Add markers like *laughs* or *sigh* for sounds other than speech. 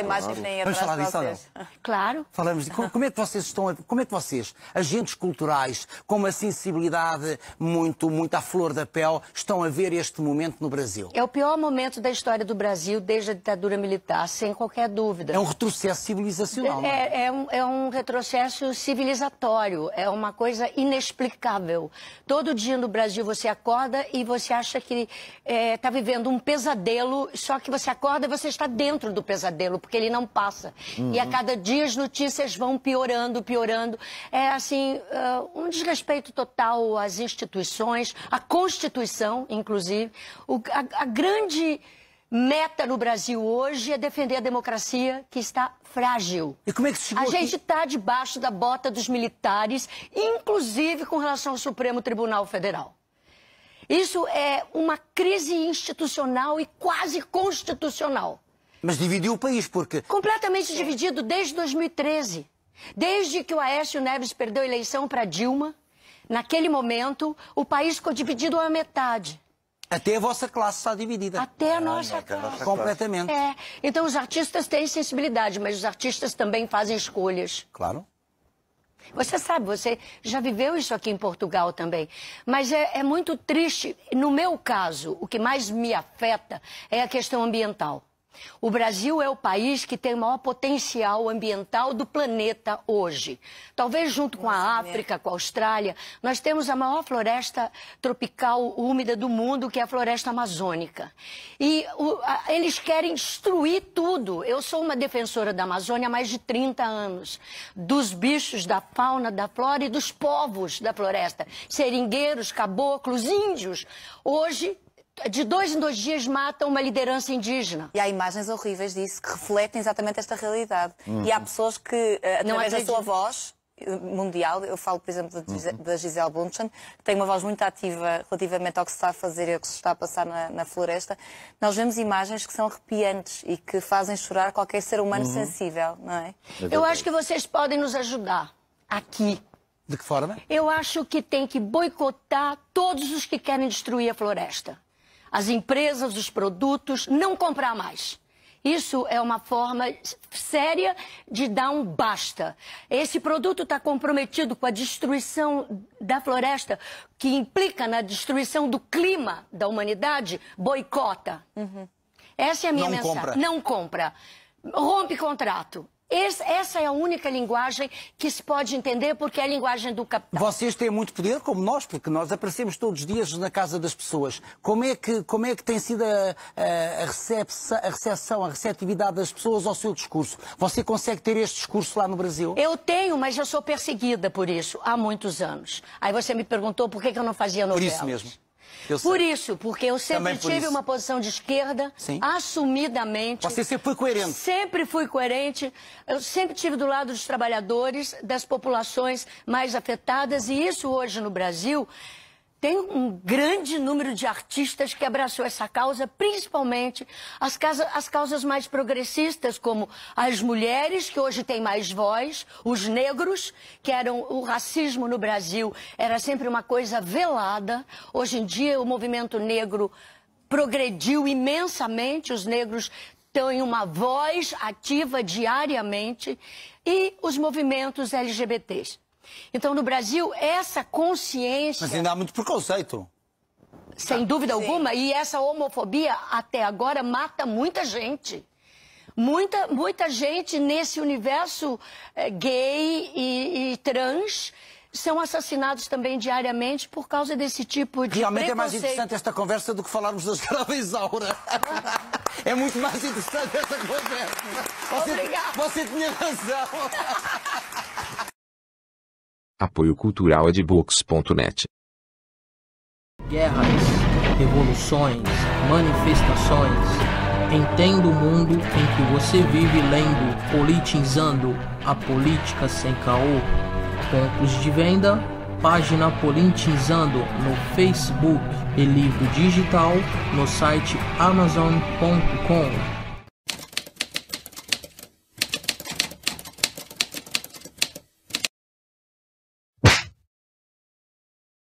pela imagem que Vamos falar disso ou não? Claro. Falamos de como é que vocês estão, a, como é que vocês, agentes culturais, com uma sensibilidade muito, muito à flor da pele, estão a ver este momento no Brasil? É o pior momento da história do Brasil desde a ditadura militar, sem qualquer dúvida. É um retrocesso civilizacional. É, é? é um, é um retrocesso civilizatório, é uma coisa inexplicável. Todo dia no Brasil você acorda e você acha que está é, tá vivendo um pesadelo, só que você acorda e você está dentro do pesadelo porque ele não passa. Uhum. E a uhum. cada dia as notícias vão piorando, piorando. É assim, uh, um desrespeito total às instituições, à Constituição, inclusive. O, a, a grande meta no Brasil hoje é defender a democracia que está frágil. E como é que se A gente está debaixo da bota dos militares, inclusive com relação ao Supremo Tribunal Federal. Isso é uma crise institucional e quase constitucional. Mas dividiu o país, porque... Completamente dividido desde 2013. Desde que o Aécio Neves perdeu a eleição para Dilma, naquele momento, o país ficou dividido à metade. Até a vossa classe está dividida. Até a nossa ah, classe. classe. Completamente. É. Então os artistas têm sensibilidade, mas os artistas também fazem escolhas. Claro. Você sabe, você já viveu isso aqui em Portugal também. Mas é, é muito triste. No meu caso, o que mais me afeta é a questão ambiental. O Brasil é o país que tem o maior potencial ambiental do planeta hoje. Talvez junto com a África, com a Austrália, nós temos a maior floresta tropical úmida do mundo, que é a floresta amazônica. E o, a, eles querem destruir tudo. Eu sou uma defensora da Amazônia há mais de 30 anos, dos bichos, da fauna, da flora e dos povos da floresta, seringueiros, caboclos, índios. Hoje de dois em dois dias matam uma liderança indígena. E há imagens horríveis disso que refletem exatamente esta realidade. Uhum. E há pessoas que, eh, através da sua voz, eh, mundial, eu falo, por exemplo, uhum. da Gisele Bundchen, que tem uma voz muito ativa relativamente ao que se está a fazer e ao que se está a passar na, na floresta, nós vemos imagens que são arrepiantes e que fazem chorar qualquer ser humano uhum. sensível, não é? é eu acho que vocês podem nos ajudar aqui. De que forma? Eu acho que tem que boicotar todos os que querem destruir a floresta as empresas, os produtos, não comprar mais. Isso é uma forma séria de dar um basta. Esse produto está comprometido com a destruição da floresta, que implica na destruição do clima da humanidade, boicota. Uhum. Essa é a minha não mensagem. Compra. Não compra. Rompe contrato. Esse, essa é a única linguagem que se pode entender porque é a linguagem do capital. Vocês têm muito poder, como nós, porque nós aparecemos todos os dias na casa das pessoas. Como é que, como é que tem sido a, a, recepção, a recepção, a receptividade das pessoas ao seu discurso? Você consegue ter este discurso lá no Brasil? Eu tenho, mas eu sou perseguida por isso há muitos anos. Aí você me perguntou por que, eu não fazia novelas. Por isso mesmo. Eu Por sei. isso, porque eu sempre tive uma posição de esquerda, Sim. assumidamente. Você sempre foi coerente. Sempre fui coerente. Eu sempre tive do lado dos trabalhadores, das populações mais afetadas, e isso hoje no Brasil tem um grande número de artistas que abraçou essa causa, principalmente as, casa, as causas mais progressistas, como as mulheres, que hoje têm mais voz, os negros, que eram o racismo no Brasil era sempre uma coisa velada. Hoje em dia, o movimento negro progrediu imensamente, os negros têm uma voz ativa diariamente, e os movimentos LGBTs. Então, no Brasil, essa consciência. Mas ainda há muito preconceito. Sem dúvida Sim. alguma, e essa homofobia até agora mata muita gente. Muita, muita gente nesse universo é, gay e, e, trans são assassinados também diariamente por causa desse tipo de Realmente é mais interessante esta conversa do que falarmos das graves auras. *laughs* é muito mais interessante essa conversa. Você, Obrigada. Você tinha razão. *laughs* Apoio Cultural é Edbooks.net. Guerras, revoluções, manifestações. Entenda o mundo em que você vive lendo, politizando a política sem caô. Pontos de venda, página Politizando no Facebook e livro digital no site amazon.com.